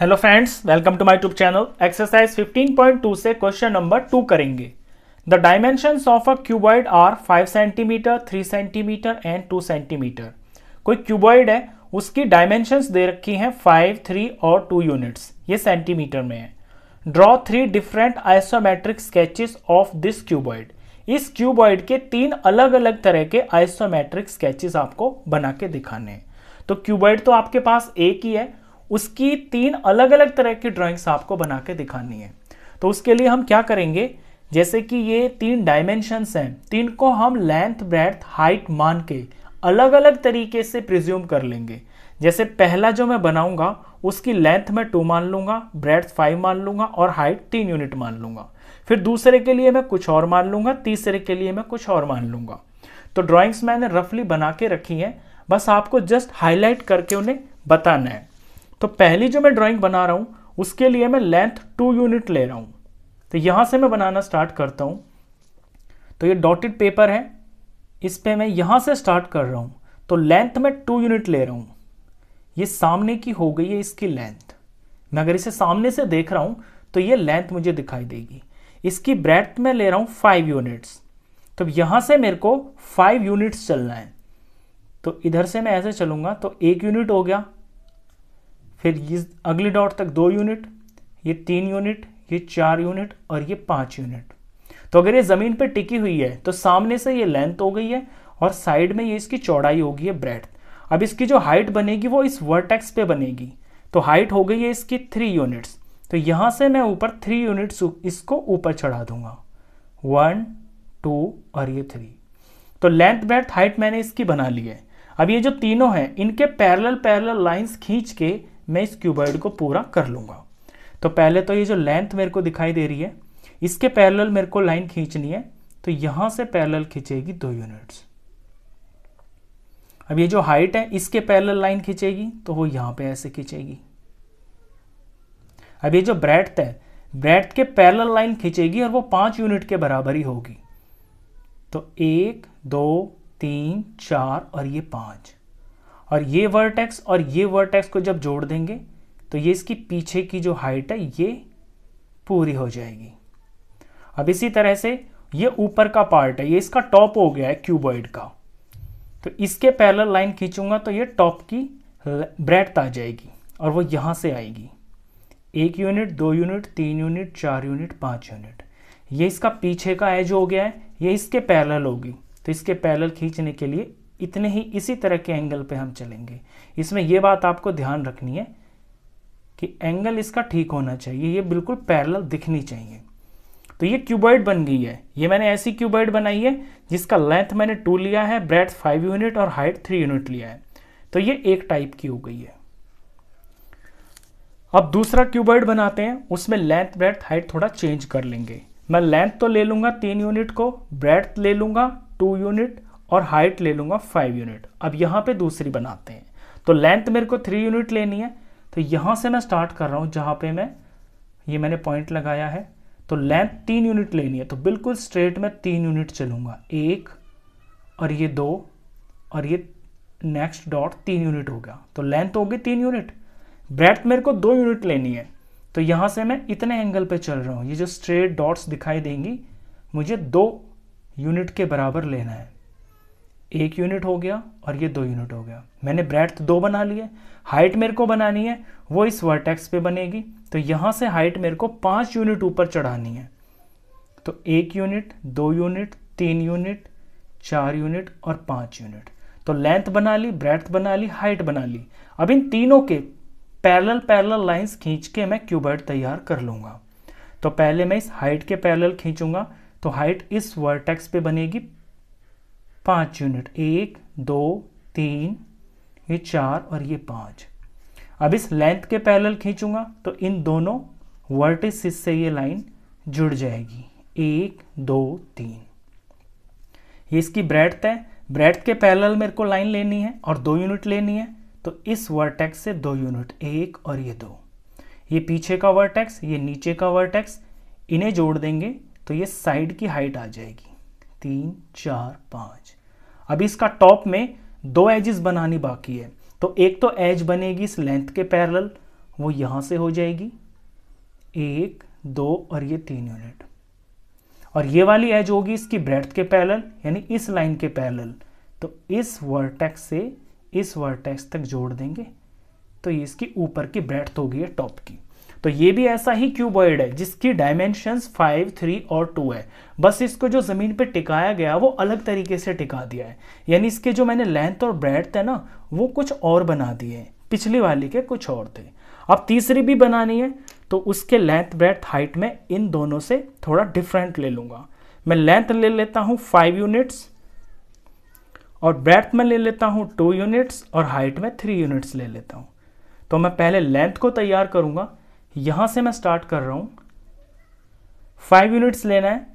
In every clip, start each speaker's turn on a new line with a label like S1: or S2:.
S1: hello friends welcome to my tube channel exercise 15.2 से question number two करेंगे the dimension of a cuboid are 5 centimetre 3 centimetre and 2 centimetre कोई cuboid है उसकी dimensions दे रखी हैं 5, 3 और 2 यूनिट्स ये सेंटीमीटर में है draw three different isometric sketches of this cuboid इस क्यूबॉइड के तीन अलग अलग तरह के आइसोमेट्रिक स्केचेस आपको बना के दिखाने हैं तो क्यूबॉइड तो आपके पास एक ही है उसकी तीन अलग अलग तरह की ड्राइंग्स आपको बना के दिखानी है तो उसके लिए हम क्या करेंगे जैसे कि ये तीन डायमेंशंस हैं तीन को हम लेंथ ब्रेथ हाइट मान के अलग अलग तरीके से प्रिज्यूम कर लेंगे जैसे पहला जो मैं बनाऊंगा उसकी लेंथ मैं टू मान लूंगा ब्रेथ फाइव मान लूंगा और हाइट तीन यूनिट मान लूंगा फिर दूसरे के लिए मैं कुछ और मान लूंगा तीसरे के लिए मैं कुछ और मान लूंगा तो ड्रॉइंग्स मैंने रफली बना के रखी हैं बस आपको जस्ट हाईलाइट करके उन्हें बताना है तो पहली जो मैं ड्राइंग बना रहा हूँ उसके लिए मैं लेंथ टू यूनिट ले रहा हूँ तो यहाँ से मैं बनाना स्टार्ट करता हूँ तो ये डॉटेड पेपर है इस पर मैं यहाँ से स्टार्ट कर रहा हूँ तो लेंथ में टू यूनिट ले रहा हूँ ये सामने की हो गई है इसकी लेंथ मैं अगर इसे सामने से देख रहा हूँ तो ये लेंथ मुझे दिखाई देगी इसकी ब्रेथ में ले रहा हूँ फाइव यूनिट्स तो यहाँ से मेरे को फाइव यूनिट्स चलना है तो इधर से मैं ऐसे चलूँगा तो एक यूनिट हो गया फिर ये अगले डॉट तक दो यूनिट ये तीन यूनिट ये चार यूनिट और ये पांच यूनिट तो अगर ये ज़मीन पर टिकी हुई है तो सामने से ये लेंथ हो गई है और साइड में ये इसकी चौड़ाई होगी है ब्रेड अब इसकी जो हाइट बनेगी वो इस वर्टेक्स पे बनेगी तो हाइट हो गई है इसकी थ्री यूनिट्स तो यहां से मैं ऊपर थ्री यूनिट्स इसको ऊपर चढ़ा दूंगा वन टू और ये थ्री तो लेंथ ब्रेथ हाइट मैंने इसकी बना ली है अब ये जो तीनों हैं इनके पैरल पैरल लाइन्स खींच के मैं इस क्यूबॉइड को पूरा कर लूँगा तो पहले तो ये जो लेंथ मेरे को दिखाई दे रही है इसके पैरेलल मेरे को लाइन खींचनी है तो यहाँ से पैरेलल खींचेगी दो यूनिट्स अब ये जो हाइट है इसके पैरेलल लाइन खींचेगी तो वो यहाँ पे ऐसे खींचेगी अब ये जो ब्रेड है ब्रेड के पैरेलल लाइन खींचेगी और वो पाँच यूनिट के बराबर ही होगी तो एक दो तीन चार और ये पाँच और ये वर्टेक्स और ये वर्टेक्स को जब जोड़ देंगे तो ये इसकी पीछे की जो हाइट है ये पूरी हो जाएगी अब इसी तरह से ये ऊपर का पार्ट है ये इसका टॉप हो गया है क्यूबॉइड का तो इसके पैरल लाइन खींचूंगा तो ये टॉप की ब्रेथ आ जाएगी और वो यहाँ से आएगी एक यूनिट दो यूनिट तीन यूनिट चार यूनिट पाँच यूनिट ये इसका पीछे का एज हो गया है ये इसके पैरल होगी तो इसके पैरल खींचने के लिए इतने ही इसी तरह के एंगल पे हम चलेंगे इसमें यह बात आपको ध्यान रखनी है कि एंगल इसका ठीक होना चाहिए ये बिल्कुल पैरेलल दिखनी चाहिए तो ये क्यूबॉइड बन गई है ये मैंने ऐसी क्यूबॉइड बनाई है जिसका लेंथ मैंने टू लिया है ब्रेथ फाइव यूनिट और हाइट थ्री यूनिट लिया है तो ये एक टाइप की हो गई है अब दूसरा क्यूबॉइड बनाते हैं उसमें लेंथ ब्रेथ हाइट थोड़ा चेंज कर लेंगे मैं लेंथ तो ले लूंगा तीन यूनिट को ब्रेथ ले लूंगा टू यूनिट और हाइट ले लूँगा फाइव यूनिट अब यहाँ पे दूसरी बनाते हैं तो लेंथ मेरे को थ्री यूनिट लेनी है तो यहाँ से मैं स्टार्ट कर रहा हूँ जहाँ पे मैं ये मैंने पॉइंट लगाया है तो लेंथ तीन यूनिट लेनी है तो बिल्कुल स्ट्रेट में तीन यूनिट चलूँगा एक और ये दो और ये नेक्स्ट डॉट तीन यूनिट हो गया तो लेंथ होगी तीन यूनिट ब्रेथ मेरे को दो यूनिट लेनी है तो यहाँ से मैं इतने एंगल पे चल रहा हूँ ये जो स्ट्रेट डॉट्स दिखाई देंगी मुझे दो यूनिट के बराबर लेना है एक यूनिट हो गया और ये दो यूनिट हो गया मैंने ब्रेथ दो बना लिए हाइट मेरे को बनानी है वो इस वर्टेक्स पे बनेगी तो यहाँ से हाइट मेरे को पाँच यूनिट ऊपर चढ़ानी है तो एक यूनिट दो यूनिट तीन यूनिट चार यूनिट और पाँच यूनिट तो लेंथ बना ली ब्रेथ बना ली हाइट बना ली अब इन तीनों के पैरल पैरल लाइन्स खींच के मैं क्यूबर्ड तैयार कर लूँगा तो पहले मैं इस हाइट के पैरल खींचूंगा तो हाइट इस वर्टेक्स पे बनेगी पाँच यूनिट एक दो तीन ये चार और ये पांच अब इस लेंथ के पैरेलल खींचूंगा तो इन दोनों वर्टिस से ये लाइन जुड़ जाएगी एक दो तीन ये इसकी ब्रेड है ब्रेड के पैरेलल मेरे को लाइन लेनी है और दो यूनिट लेनी है तो इस वर्टेक्स से दो यूनिट एक और ये दो ये पीछे का वर्टेक्स ये नीचे का वर्टेक्स इन्हें जोड़ देंगे तो ये साइड की हाइट आ जाएगी तीन चार पाँच अभी इसका टॉप में दो एजेस बनानी बाकी है तो एक तो एज बनेगी इस लेंथ के पैरेलल वो यहाँ से हो जाएगी एक दो और ये तीन यूनिट और ये वाली एज होगी इसकी ब्रेथ के पैरेलल यानी इस लाइन के पैरेलल तो इस वर्टेक्स से इस वर्टेक्स तक जोड़ देंगे तो ये इसकी ऊपर की ब्रेथ होगी टॉप की तो ये भी ऐसा ही क्यूबॉइड है जिसकी डायमेंशंस फाइव थ्री और टू है बस इसको जो ज़मीन पे टिकाया गया वो अलग तरीके से टिका दिया है यानी इसके जो मैंने लेंथ और ब्रेड है ना वो कुछ और बना दिए हैं पिछली वाली के कुछ और थे अब तीसरी भी बनानी है तो उसके लेंथ ब्रेड हाइट में इन दोनों से थोड़ा डिफरेंट ले लूँगा मैं लेंथ ले लेता हूँ फाइव यूनिट्स और ब्रेथ में ले लेता हूँ टू यूनिट्स और हाइट में थ्री यूनिट्स ले लेता हूँ तो मैं पहले लेंथ को तैयार करूँगा यहां से मैं स्टार्ट कर रहा हूं फाइव यूनिट्स लेना है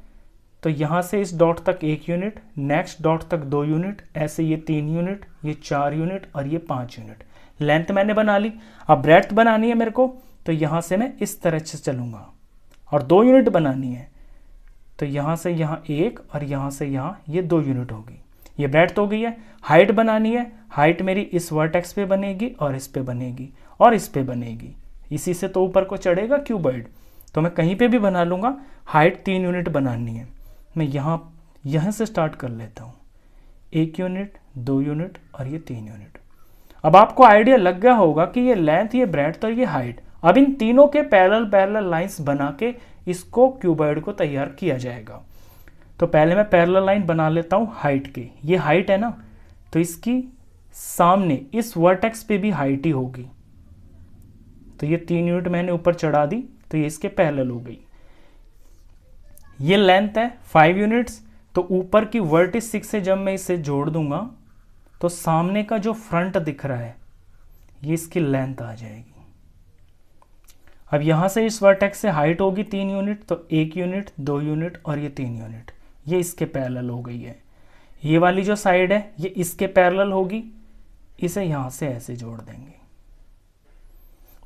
S1: तो यहां से इस डॉट तक एक यूनिट नेक्स्ट डॉट तक दो यूनिट ऐसे ये तीन यूनिट ये चार यूनिट और ये पांच यूनिट लेंथ मैंने बना ली अब ब्रेथ बनानी है मेरे को तो यहां से मैं इस तरह से चलूंगा और दो यूनिट बनानी है तो यहां से यहां एक और यहां से यहां ये दो यूनिट होगी ये ब्रेथ हो गई है हाइट बनानी है हाइट मेरी इस वर्टेक्स पे बनेगी और इस पे बनेगी और इस पे बनेगी इसी से तो ऊपर को चढ़ेगा क्यूबॉइड तो मैं कहीं पे भी बना लूँगा हाइट तीन यूनिट बनानी है मैं यहाँ यहाँ से स्टार्ट कर लेता हूँ एक यूनिट दो यूनिट और ये तीन यूनिट अब आपको आइडिया लग गया होगा कि ये लेंथ ये ब्रेड और ये हाइट अब इन तीनों के पैरल पैरल लाइन्स बना के इसको क्यूबॉइड को तैयार किया जाएगा तो पहले मैं पैरल लाइन बना लेता हूँ हाइट के ये हाइट है ना तो इसकी सामने इस वर्टेक्स पे भी हाइट ही होगी तो ये तीन यूनिट मैंने ऊपर चढ़ा दी तो ये इसके पहले हो गई ये लेंथ है फाइव यूनिट्स तो ऊपर की वर्टिस सिक्स से जब मैं इसे जोड़ दूंगा तो सामने का जो फ्रंट दिख रहा है ये इसकी लेंथ आ जाएगी अब यहां से इस वर्टेक्स से हाइट होगी तीन यूनिट तो एक यूनिट दो यूनिट और ये तीन यूनिट ये इसके पैरल हो गई है ये वाली जो साइड है ये इसके पैरल होगी इसे यहां से ऐसे जोड़ देंगे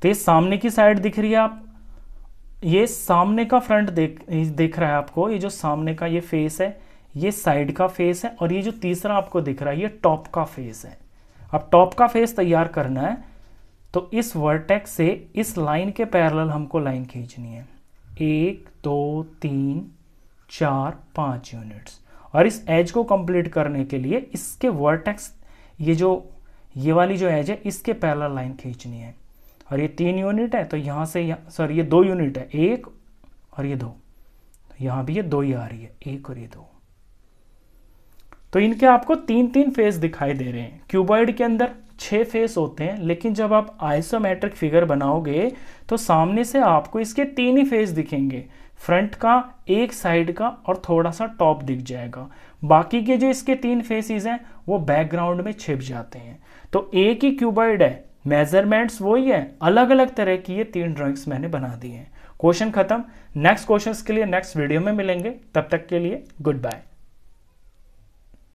S1: तो ये सामने की साइड दिख रही है आप ये सामने का फ्रंट देख दिख रहा है आपको ये जो सामने का ये फेस है ये साइड का फेस है और ये जो तीसरा आपको दिख रहा है ये टॉप का फेस है अब टॉप का फेस तैयार करना है तो इस वर्टेक्स से इस लाइन के पैरेलल हमको लाइन खींचनी है एक दो तीन चार पाँच यूनिट्स और इस एज को कंप्लीट करने के लिए इसके वर्टेक्स ये जो ये वाली जो एज है इसके पैरेलल लाइन खींचनी है और ये तीन यूनिट है तो यहाँ से यहाँ सॉरी ये दो यूनिट है एक और ये दो तो यहाँ भी ये दो ही आ रही है एक और ये दो तो इनके आपको तीन तीन फेस दिखाई दे रहे हैं क्यूबॉइड के अंदर छह फेस होते हैं लेकिन जब आप आइसोमेट्रिक फिगर बनाओगे तो सामने से आपको इसके तीन ही फेस दिखेंगे फ्रंट का एक साइड का और थोड़ा सा टॉप दिख जाएगा बाकी के जो इसके तीन फेसेस हैं वो बैकग्राउंड में छिप जाते हैं तो एक ही क्यूबॉइड है मेजरमेंट्स वही है अलग अलग तरह की ये तीन ड्राइंग्स मैंने बना दी हैं क्वेश्चन खत्म नेक्स्ट क्वेश्चंस के लिए नेक्स्ट वीडियो में मिलेंगे तब तक के लिए गुड बाय